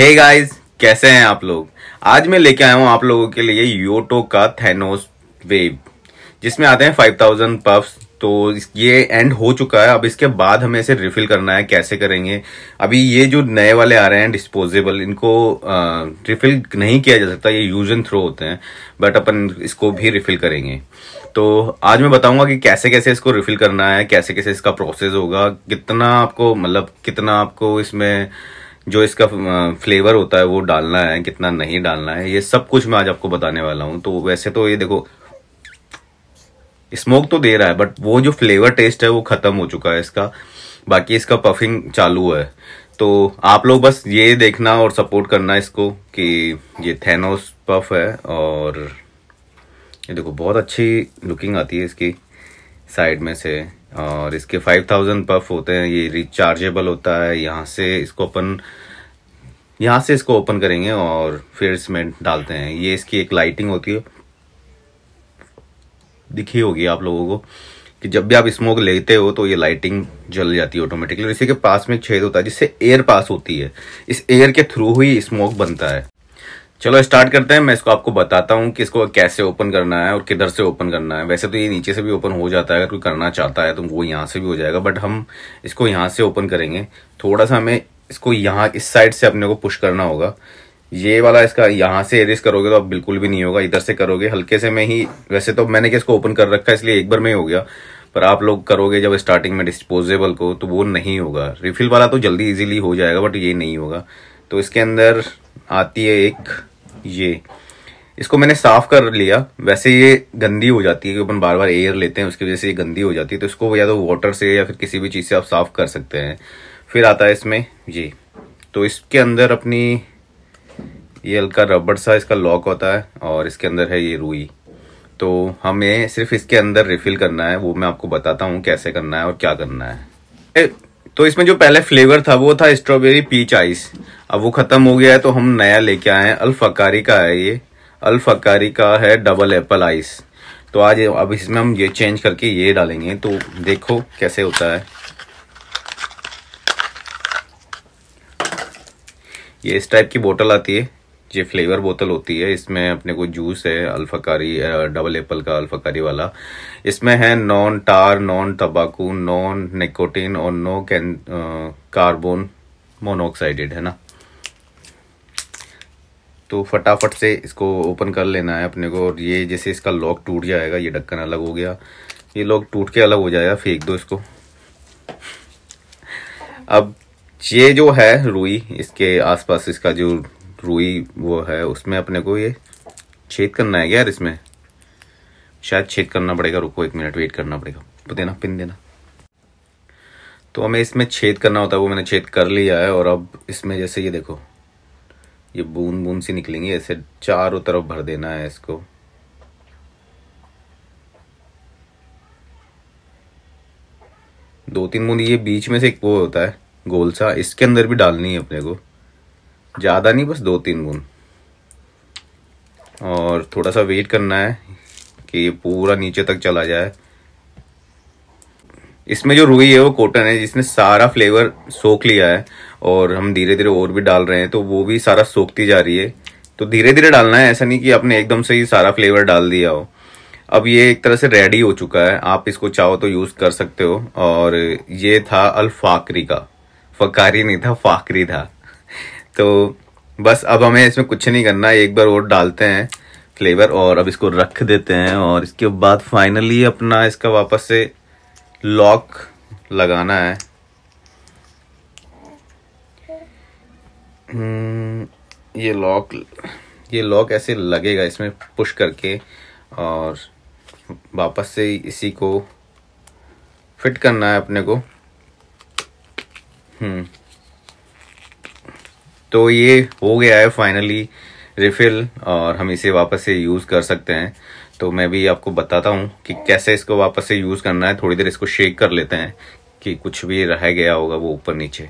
Hey guys कैसे हैं आप लोग आज मैं लेके आया हूँ आप लोगों के लिए योटो का थैनोस वेव जिसमें आते हैं 5000 पफ्स तो ये एंड हो चुका है अब इसके बाद हमें इसे रिफिल करना है कैसे करेंगे अभी ये जो नए वाले आ रहे हैं डिस्पोजेबल इनको आ, रिफिल नहीं किया जा सकता ये यूज एंड थ्रो होते हैं बट अपन इसको भी रिफिल करेंगे तो आज मैं बताऊंगा कि कैसे कैसे इसको रिफिल करना है कैसे कैसे इसका प्रोसेस होगा कितना आपको मतलब कितना आपको इसमें जो इसका फ्लेवर होता है वो डालना है कितना नहीं डालना है ये सब कुछ मैं आज आपको बताने वाला हूँ तो वैसे तो ये देखो स्मोक तो दे रहा है बट वो जो फ्लेवर टेस्ट है वो खत्म हो चुका है इसका बाकी इसका पफिंग चालू है तो आप लोग बस ये देखना और सपोर्ट करना इसको कि ये थेनोस पफ है और ये देखो बहुत अच्छी लुकिंग आती है इसकी साइड में से और इसके 5000 पफ होते हैं ये रिचार्जेबल होता है यहाँ से इसको अपन यहाँ से इसको ओपन करेंगे और फिर इसमें डालते हैं ये इसकी एक लाइटिंग होती है दिखी होगी आप लोगों को कि जब भी आप स्मोक लेते हो तो ये लाइटिंग जल जाती है ऑटोमेटिकली और इसी के पास में एक छेद होता है जिससे एयर पास होती है इस एयर के थ्रू ही स्मोक बनता है चलो स्टार्ट करते हैं मैं इसको आपको बताता हूँ कि इसको कैसे ओपन करना है और किधर से ओपन करना है वैसे तो ये नीचे से भी ओपन हो जाता है अगर कोई करना चाहता है तो वो यहाँ से भी हो जाएगा बट हम इसको यहाँ से ओपन करेंगे थोड़ा सा हमें इसको यहाँ इस साइड से अपने को पुश करना होगा ये वाला इसका यहाँ से एरेस करोगे तो आप बिल्कुल भी नहीं होगा इधर से करोगे हल्के से मैं ही वैसे तो मैंने इसको ओपन कर रखा है इसलिए एक बार में हो गया पर आप लोग करोगे जब स्टार्टिंग में डिस्पोजेबल को तो वो नहीं होगा रिफिल वाला तो जल्दी इजीली हो जाएगा बट ये नहीं होगा तो इसके अंदर आती है एक ये इसको मैंने साफ कर लिया वैसे ये गंदी हो जाती है कि अपन बार बार एयर लेते हैं उसकी वजह से ये गंदी हो जाती है तो इसको या तो वाटर से या फिर किसी भी चीज़ से आप साफ कर सकते हैं फिर आता है इसमें ये तो इसके अंदर अपनी ये हल्का रबड़ सा इसका लॉक होता है और इसके अंदर है ये रुई तो हमें सिर्फ इसके अंदर रिफिल करना है वो मैं आपको बताता हूँ कैसे करना है और क्या करना है तो इसमें जो पहले फ्लेवर था वो था स्ट्रॉबेरी पीच आइस अब वो ख़त्म हो गया है तो हम नया लेके आए हैं अल्फकारी का है ये अल्फकारी का है डबल एप्पल आइस तो आज अब इसमें हम ये चेंज करके ये डालेंगे तो देखो कैसे होता है ये इस टाइप की बोतल आती है ये फ्लेवर बोतल होती है इसमें अपने को जूस है अल्फाकारी डबल एप्पल का अल्फाकारी वाला इसमें है नॉन टार नॉन तंबाकू नॉन निकोटीन और नो कैन कार्बोन मोनोऑक्साइडेड है ना तो फटाफट से इसको ओपन कर लेना है अपने को और ये जैसे इसका लॉक टूट जाएगा ये ढक्कन अलग हो गया ये लॉक टूट के अलग हो जाएगा फेंक दो इसको अब ये जो है रुई इसके आसपास इसका जो रुई वो है उसमें अपने को ये छेद करना है यार इसमें शायद छेद करना पड़ेगा रुको एक मिनट वेट करना पड़ेगा देना पिन देना तो हमें इसमें छेद करना होता है वो मैंने छेद कर लिया है और अब इसमें जैसे ये देखो ये बूंद बूंद सी निकलेंगी ऐसे चारों तरफ भर देना है इसको दो तीन बूंद ये बीच में से एक वो होता है गोल सा इसके अंदर भी डालनी है अपने को ज़्यादा नहीं बस दो तीन बूंद और थोड़ा सा वेट करना है कि ये पूरा नीचे तक चला जाए इसमें जो रुई है वो कॉटन है जिसने सारा फ्लेवर सोख लिया है और हम धीरे धीरे और भी डाल रहे हैं तो वो भी सारा सोखती जा रही है तो धीरे धीरे डालना है ऐसा नहीं कि आपने एकदम से ही सारा फ्लेवर डाल दिया हो अब ये एक तरह से रेडी हो चुका है आप इसको चाहो तो यूज़ कर सकते हो और ये था अल्फाकरी का फकारी नहीं था फाकरी था तो बस अब हमें इसमें कुछ नहीं करना एक बार और डालते हैं फ्लेवर और अब इसको रख देते हैं और इसके बाद फाइनली अपना इसका वापस से लॉक लगाना है हम्म, ये लॉक ये लॉक ऐसे लगेगा इसमें पुश करके और वापस से इसी को फिट करना है अपने को हम्म। तो ये हो गया है फाइनली रिफिल और हम इसे वापस से यूज़ कर सकते हैं तो मैं भी आपको बताता हूँ कि कैसे इसको वापस से यूज़ करना है थोड़ी देर इसको शेक कर लेते हैं कि कुछ भी रह गया होगा वो ऊपर नीचे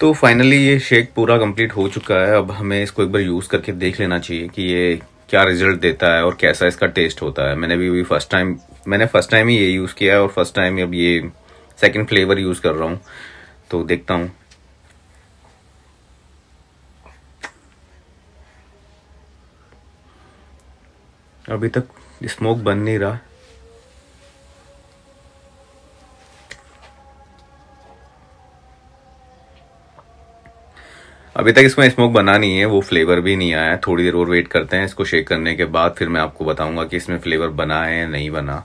तो फाइनली ये शेक पूरा कंप्लीट हो चुका है अब हमें इसको एक बार यूज़ करके देख लेना चाहिए कि ये क्या रिजल्ट देता है और कैसा इसका टेस्ट होता है मैंने भी अभी फर्स्ट टाइम मैंने फर्स्ट टाइम ही ये यूज़ किया है और फर्स्ट टाइम अब ये सेकंड फ्लेवर यूज़ कर रहा हूँ तो देखता हूँ अभी तक स्मोक बन नहीं रहा अभी तक इसमें स्मोक बना नहीं है वो फ्लेवर भी नहीं आया है थोड़ी देर और वेट करते हैं इसको शेक करने के बाद फिर मैं आपको बताऊंगा कि इसमें फ्लेवर बना है या नहीं बना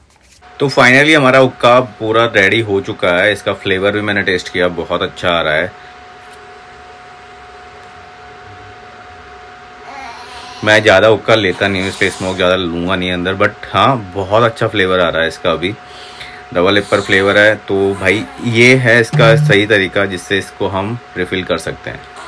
तो फाइनली हमारा उक्का पूरा रेडी हो चुका है इसका फ्लेवर भी मैंने टेस्ट किया बहुत अच्छा आ रहा है मैं ज़्यादा उक्का लेता नहीं हूँ इस पर स्मोक ज़्यादा लूँगा नहीं अंदर बट हाँ बहुत अच्छा फ्लेवर आ रहा है इसका अभी डबल एपर फ्लेवर है तो भाई ये है इसका सही तरीका जिससे इसको हम रिफ़िल कर सकते हैं